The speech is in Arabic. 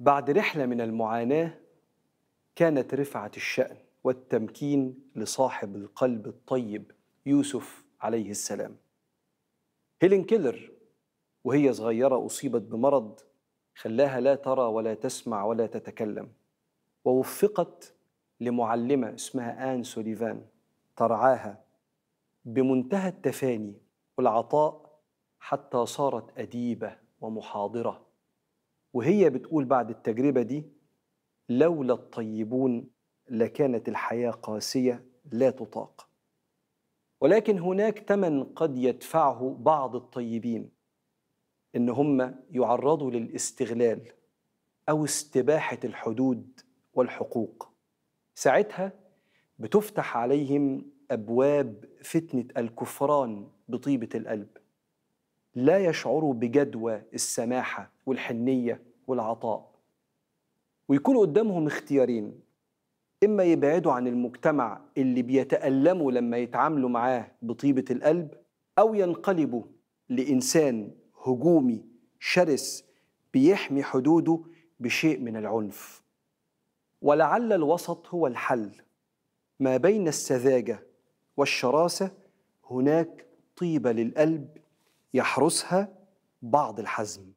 بعد رحلة من المعاناة كانت رفعة الشأن والتمكين لصاحب القلب الطيب يوسف عليه السلام هيلين كيلر وهي صغيرة أصيبت بمرض خلاها لا ترى ولا تسمع ولا تتكلم ووفقت لمعلمة اسمها آن سوليفان ترعاها بمنتهى التفاني والعطاء حتى صارت أديبة ومحاضرة وهي بتقول بعد التجربة دي لولا الطيبون لكانت الحياة قاسية لا تطاق ولكن هناك ثمن قد يدفعه بعض الطيبين إن هم يعرضوا للاستغلال أو استباحة الحدود والحقوق ساعتها بتفتح عليهم أبواب فتنة الكفران بطيبة القلب لا يشعروا بجدوى السماحة والحنية والعطاء ويكون قدامهم اختيارين إما يبعدوا عن المجتمع اللي بيتألموا لما يتعاملوا معاه بطيبة القلب أو ينقلبوا لإنسان هجومي شرس بيحمي حدوده بشيء من العنف ولعل الوسط هو الحل ما بين السذاجة والشراسة هناك طيبة للقلب يحرسها بعض الحزم